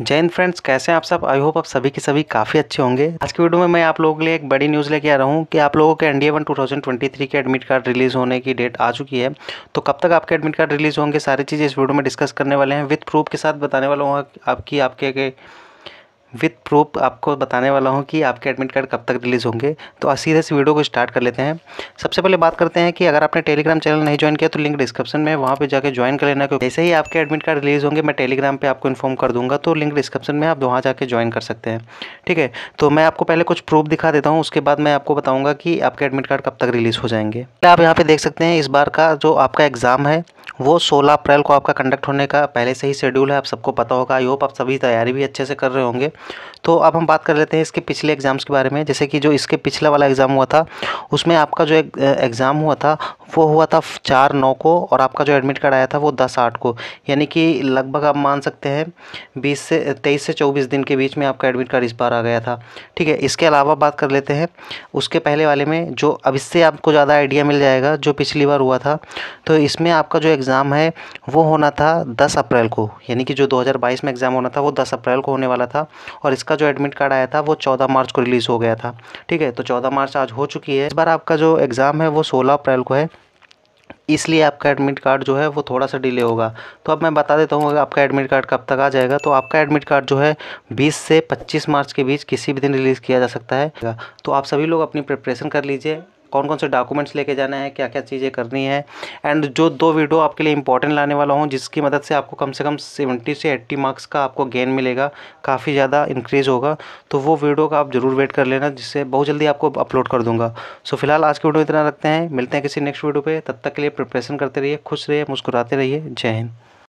जय हिंद फ्रेंड्स कैसे हैं आप सब आई होप आप सभी के सभी काफ़ी अच्छे होंगे आज की वीडियो में मैं आप लोगों के लिए एक बड़ी न्यूज़ लेके आ रहा हूँ कि आप लोगों के एनडीए वन टू के एडमिट कार्ड रिलीज़ होने की डेट आ चुकी है तो कब तक आपके एडमिट कार्ड रिलीज़ होंगे सारी चीज़ें इस वीडियो में डिस्कस करने वाले हैं विथ प्रूफ के साथ बताने वाला हूँ आपकी आपके के विथ प्रूफ आपको बताने वाला हूँ कि आपके एडमिट कार्ड कब तक रिलीज़ होंगे तो आज सीधे से वीडियो को स्टार्ट कर लेते हैं सबसे पहले बात करते हैं कि अगर आपने टेलीग्राम चैनल नहीं ज्वाइन किया तो लिंक डिस्क्रिप्शन में वहाँ पर जाकर ज्वाइन कर लेना जैसे ही आपके एडमिट कार्ड रिलीज़ होंगे मैं टेलीग्राम पर आपको इन्फॉर्म कर दूँगा तो लिंक डिस्क्रिप्शन में आप वहाँ जाकर ज्वाइन कर सकते हैं ठीक है तो मैं आपको पहले कुछ प्रूफ दिखा देता हूँ उसके बाद मैं आपको बताऊँगा कि आपके एडमिट कार्ड कब तक रिलीज़ हो जाएंगे आप यहाँ पर देख सकते हैं इस बार का जो आपका एग्ज़ाम है वो 16 अप्रैल को आपका कंडक्ट होने का पहले से ही शेड्यूल है आप सबको पता होगा आई होप आप सभी तैयारी भी अच्छे से कर रहे होंगे तो अब हम बात कर लेते हैं इसके पिछले एग्ज़ाम्स के बारे में जैसे कि जो इसके पिछला वाला एग्ज़ाम हुआ था उसमें आपका जो एग्ज़ाम हुआ था वो हुआ था चार नौ को और आपका जो एडमिट कार्ड आया था वो दस आठ को यानी कि लगभग आप मान सकते हैं बीस से तेईस से चौबीस दिन के बीच में आपका एडमिट कार्ड इस बार आ गया था ठीक है इसके अलावा बात कर लेते हैं उसके पहले वाले में जो अब इससे आपको ज़्यादा आइडिया मिल जाएगा जो पिछली बार हुआ था तो इसमें आपका जो एग्ज़ाम है वो होना था 10 अप्रैल को यानी कि जो 2022 में एग्ज़ाम होना था वो 10 अप्रैल को होने वाला था और इसका जो एडमिट कार्ड आया था वो 14 मार्च को रिलीज़ हो गया था ठीक है तो 14 मार्च आज हो चुकी है इस बार आपका जो एग्ज़ाम है वो सोलह अप्रैल को है इसलिए आपका एडमिट कार्ड जो है वो थोड़ा सा डिले होगा तो अब मैं बता देता हूँ आपका एडमिट कार्ड कब तक आ जाएगा तो आपका एडमिट कार्ड जो है 20 से 25 मार्च के बीच किसी भी दिन रिलीज़ किया जा सकता है तो आप सभी लोग अपनी प्रिपरेशन कर लीजिए कौन कौन से डॉक्यूमेंट्स लेके जाना है क्या क्या चीज़ें करनी है एंड जो दो वीडियो आपके लिए इंपॉर्टेंट लाने वाला हूँ जिसकी मदद से आपको कम से कम सेवेंटी से एट्टी मार्क्स का आपको गेन मिलेगा काफ़ी ज़्यादा इंक्रीज़ होगा तो वो वीडियो का आप ज़रूर वेट कर लेना जिससे बहुत जल्दी आपको अपलोड कर दूँगा सो फिलहाल आज की वीडियो इतना रखते हैं मिलते हैं किसी नेक्स्ट वीडियो पर तब तक के लिए प्रिपरेशन करते रहिए खुश रहिए मुस्कुराते रहिए जय हिंद